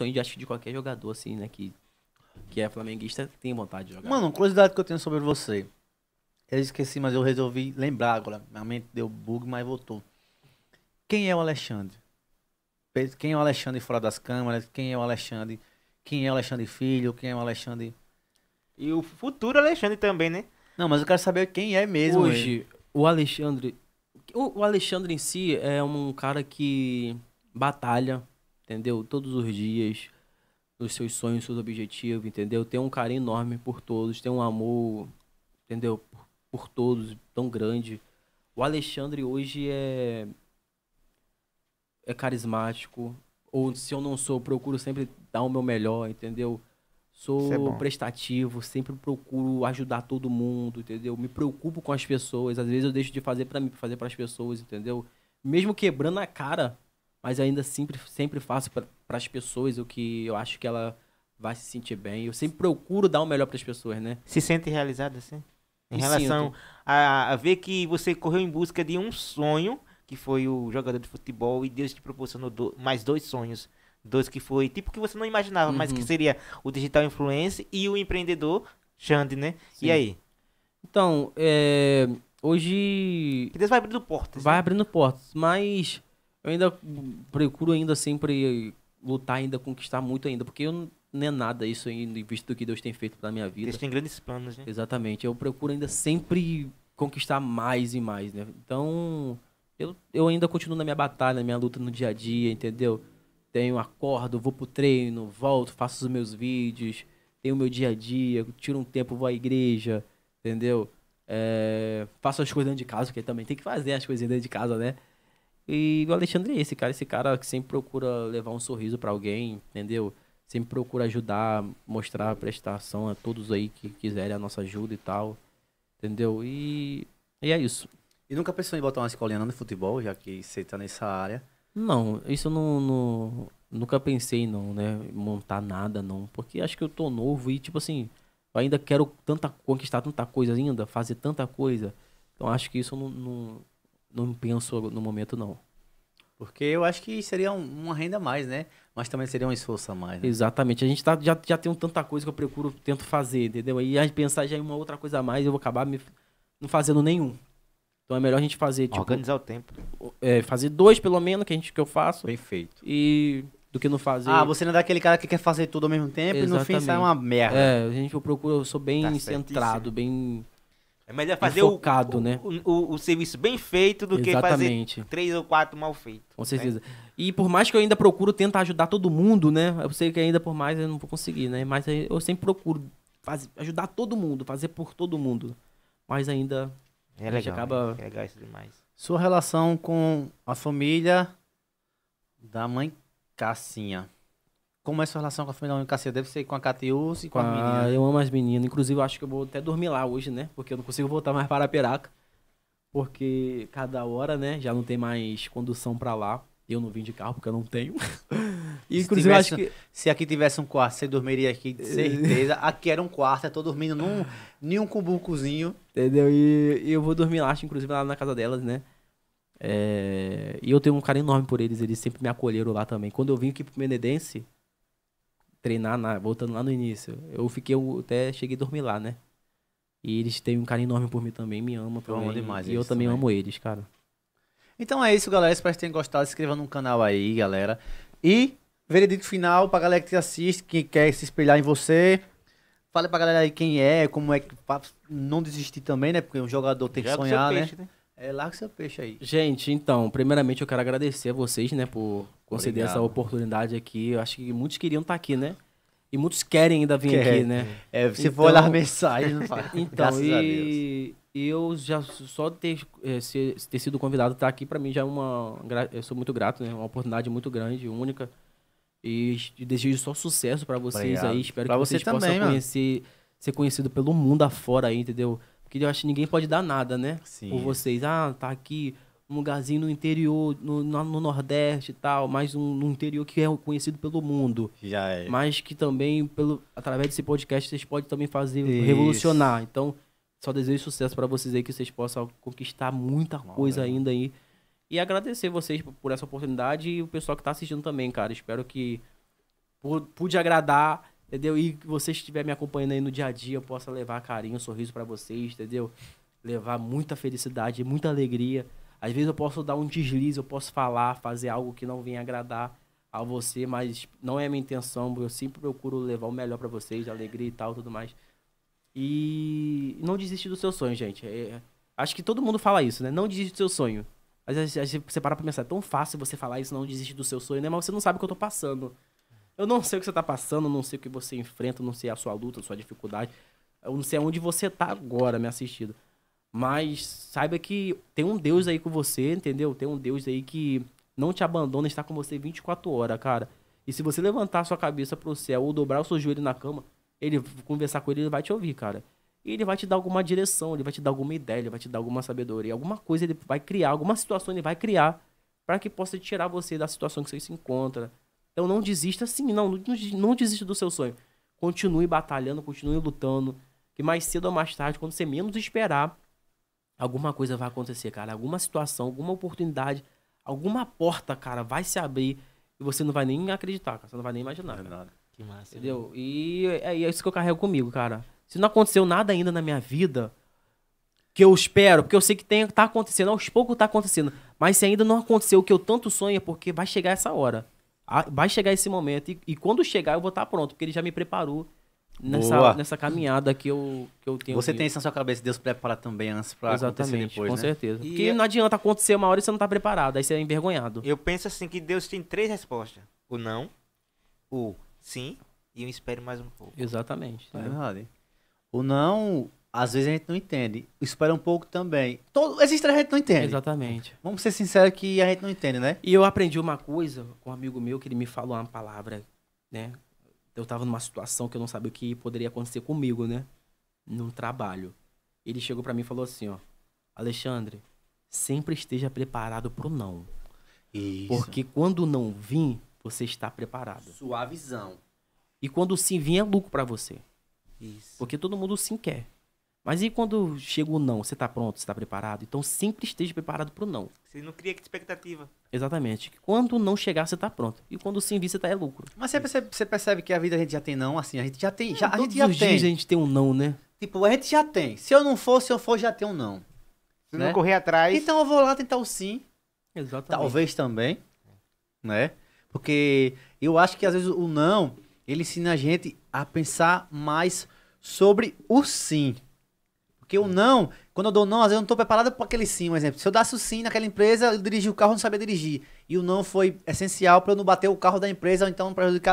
sonho de acho de qualquer jogador, assim, né? Que, que é flamenguista, tem vontade de jogar. Mano, uma curiosidade que eu tenho sobre você. Eu esqueci, mas eu resolvi lembrar agora. Minha mente deu bug, mas voltou. Quem é o Alexandre? Quem é o Alexandre fora das câmeras? Quem é o Alexandre? Quem é o Alexandre Filho? Quem é o Alexandre. E o futuro Alexandre também, né? Não, mas eu quero saber quem é mesmo. Hoje, ele. o Alexandre. O Alexandre em si é um cara que batalha entendeu? Todos os dias, nos seus sonhos, seus objetivos, entendeu? Tem um carinho enorme por todos, tem um amor, entendeu? Por, por todos, tão grande. O Alexandre hoje é é carismático, ou se eu não sou, procuro sempre dar o meu melhor, entendeu? Sou é prestativo, sempre procuro ajudar todo mundo, entendeu? Me preocupo com as pessoas, às vezes eu deixo de fazer para mim, fazer para as pessoas, entendeu? Mesmo quebrando a cara mas ainda sempre, sempre faço para as pessoas o que eu acho que ela vai se sentir bem. Eu sempre procuro dar o melhor para as pessoas, né? Se sente realizado assim? Em Me relação a, a ver que você correu em busca de um sonho, que foi o jogador de futebol, e Deus te proporcionou do, mais dois sonhos dois que foi tipo que você não imaginava, uhum. mas que uhum. seria o digital influencer e o empreendedor Xande, né? Sim. E aí? Então, é, hoje. Que Deus vai abrindo portas. Vai né? abrindo portas, mas eu ainda procuro ainda sempre lutar ainda, conquistar muito ainda, porque eu não, é nada isso ainda, em vista do que Deus tem feito para minha vida. Deus tem grandes planos, né? Exatamente. Eu procuro ainda sempre conquistar mais e mais, né? Então, eu, eu ainda continuo na minha batalha, na minha luta no dia a dia, entendeu? Tenho acordo, vou pro treino, volto, faço os meus vídeos, tenho o meu dia a dia, tiro um tempo, vou à igreja, entendeu? É, faço as coisas dentro de casa, porque também tem que fazer as coisas dentro de casa, né? E o Alexandre é esse, cara. Esse cara que sempre procura levar um sorriso para alguém, entendeu? Sempre procura ajudar, mostrar prestação a todos aí que quiserem a nossa ajuda e tal. Entendeu? E, e é isso. E nunca pensou em botar uma escolinha no futebol, já que você tá nessa área? Não, isso não, não, Nunca pensei não, né? Montar nada não. Porque acho que eu tô novo e, tipo assim, eu ainda quero tanta conquistar tanta coisa ainda, fazer tanta coisa. Então acho que isso não, não não penso no momento, não. Porque eu acho que seria uma renda a mais, né? Mas também seria um esforço a mais. Né? Exatamente. A gente tá, já, já tem um tanta coisa que eu procuro, tento fazer, entendeu? E a gente pensar já em uma outra coisa a mais, eu vou acabar me, não fazendo nenhum. Então é melhor a gente fazer, tipo, Organizar o tempo. É, fazer dois, pelo menos, que, a gente, que eu faço. Perfeito. E do que não fazer. Ah, você não é daquele cara que quer fazer tudo ao mesmo tempo Exatamente. e no fim sai uma merda. É, a gente, eu procuro, eu sou bem tá centrado, bem é melhor fazer o, né? o, o, o, serviço bem feito do Exatamente. que fazer três ou quatro mal feitos. Com né? certeza. Né? E por mais que eu ainda procuro tentar ajudar todo mundo, né? Eu sei que ainda por mais eu não vou conseguir, né? Mas eu sempre procuro fazer, ajudar todo mundo, fazer por todo mundo. Mas ainda é legal, a gente acaba... É legal isso demais. Sua relação com a família da mãe Cassinha. Como é sua relação com a família única Deve ser com a Catiúce e com ah, as meninas? Né? Eu amo as meninas. Inclusive, eu acho que eu vou até dormir lá hoje, né? Porque eu não consigo voltar mais para a Peraca. Porque cada hora, né? Já não tem mais condução para lá. Eu não vim de carro porque eu não tenho. E, inclusive, tivesse, acho que. Se aqui tivesse um quarto, você dormiria aqui, de é. certeza. aqui era um quarto, eu tô dormindo num, nenhum cumbucozinho. Entendeu? E, e, eu vou dormir lá, acho, inclusive, lá na casa delas, né? É... E eu tenho um carinho enorme por eles, eles sempre me acolheram lá também. Quando eu vim aqui pro Menedense, treinar na, voltando lá no início. Eu fiquei eu até cheguei a dormir lá, né? E eles têm um carinho enorme por mim também, me amam também. Eu amo demais e eu também, também amo eles, cara. Então é isso, galera. Espero que tenham gostado. Se inscreva no canal aí, galera. E veredito final pra galera que assiste, que quer se espelhar em você. Fale pra galera aí quem é, como é que. Pra não desistir também, né? Porque um jogador tem que Já sonhar, né? peixe, né? É, lá que seu peixe aí. Gente, então, primeiramente eu quero agradecer a vocês, né, por conceder Obrigado. essa oportunidade aqui. Eu acho que muitos queriam estar tá aqui, né? E muitos querem ainda vir Quer. aqui, né? É, se então, for olhar mensagem, não Então, e eu já só ter, é, ter sido convidado estar tá aqui para mim já é uma eu sou muito grato, né? Uma oportunidade muito grande, única. E desejo só sucesso para vocês Obrigado. aí. Espero pra que vocês também, possam conhecer, ser conhecido pelo mundo afora aí, entendeu? Porque eu acho que ninguém pode dar nada, né? Sim. Por vocês. Ah, tá aqui um lugarzinho no interior, no, no Nordeste e tal, mas um, no interior que é conhecido pelo mundo. Já é. Mas que também, pelo, através desse podcast, vocês podem também fazer, Isso. revolucionar. Então, só desejo sucesso para vocês aí, que vocês possam conquistar muita coisa ainda aí. E agradecer vocês por essa oportunidade e o pessoal que está assistindo também, cara. Espero que pude agradar entendeu? E que você estiver me acompanhando aí no dia a dia, eu possa levar carinho, sorriso para vocês, entendeu? Levar muita felicidade, muita alegria. Às vezes eu posso dar um deslize, eu posso falar, fazer algo que não venha agradar a você, mas não é minha intenção. Eu sempre procuro levar o melhor para vocês, alegria e tal, tudo mais. E não desiste do seu sonho, gente. É... Acho que todo mundo fala isso, né? Não desiste do seu sonho. Às vezes você para pra pensar, é tão fácil você falar isso, não desiste do seu sonho, né? Mas você não sabe o que eu tô passando. Eu não sei o que você está passando, não sei o que você enfrenta, não sei a sua luta, a sua dificuldade. Eu não sei onde você está agora me assistindo. Mas saiba que tem um Deus aí com você, entendeu? Tem um Deus aí que não te abandona, está com você 24 horas, cara. E se você levantar a sua cabeça pro céu ou dobrar o seu joelho na cama, ele conversar com ele, ele vai te ouvir, cara. E ele vai te dar alguma direção, ele vai te dar alguma ideia, ele vai te dar alguma sabedoria, alguma coisa ele vai criar, alguma situação ele vai criar para que possa tirar você da situação que você se encontra, então não desista assim não, não, não desista do seu sonho. Continue batalhando, continue lutando. Que mais cedo ou mais tarde, quando você menos esperar, alguma coisa vai acontecer, cara. Alguma situação, alguma oportunidade, alguma porta, cara, vai se abrir e você não vai nem acreditar, cara. Você não vai nem imaginar. Não é nada. Que massa. Entendeu? Né? E é, é isso que eu carrego comigo, cara. Se não aconteceu nada ainda na minha vida, que eu espero, porque eu sei que tem, tá acontecendo, aos poucos tá acontecendo. Mas se ainda não aconteceu o que eu tanto sonho, é porque vai chegar essa hora vai chegar esse momento e, e quando chegar eu vou estar tá pronto, porque ele já me preparou nessa, nessa caminhada que eu, que eu tenho. Você tem isso na sua cabeça, Deus prepara também antes pra Exatamente, acontecer depois, com né? certeza. E Porque é- não adianta acontecer uma hora e você não tá preparado, aí você é envergonhado. Eu penso assim que Deus tem três respostas. O não, o sim e o espere mais um pouco. Exatamente. É né? verdade. O não, às vezes a gente não entende. Espera um pouco também. Todo, esses três a gente não entende. Exatamente. Vamos ser sinceros que a gente não entende, né? E eu aprendi uma coisa com um amigo meu que ele me falou uma palavra, né? Eu tava numa situação que eu não sabia o que poderia acontecer comigo, né? Num trabalho. Ele chegou para mim e falou assim, ó: "Alexandre, sempre esteja preparado pro não. Isso. Porque quando não vir, você está preparado. Sua visão. E quando sim vir é lucro para você. Isso. Porque todo mundo sim quer. Mas e quando chega o não? Você está pronto? Você está preparado? Então sempre esteja preparado para o não. Você não cria expectativa. Exatamente. Quando não chegar, você está pronto. E quando sim vir, você está é lucro. Mas você percebe, você percebe, que a vida a gente já tem não, assim, a gente já tem. É, já, a gente já tem. Dias a gente tem um não, né? Tipo, a gente já tem. Se eu não for, se eu for, já tem um não. Se né? não correr atrás. Então eu vou lá tentar o sim. Exatamente. Talvez também. Né? Porque eu acho que às vezes o não, ele ensina a gente a pensar mais sobre o sim. Porque o não, quando eu dou não, às vezes eu não estou preparado para aquele sim, um exemplo. Se eu desse o sim naquela empresa, eu dirigi o carro, eu não sabia dirigir. E o não foi essencial para eu não bater o carro da empresa ou então prejudicar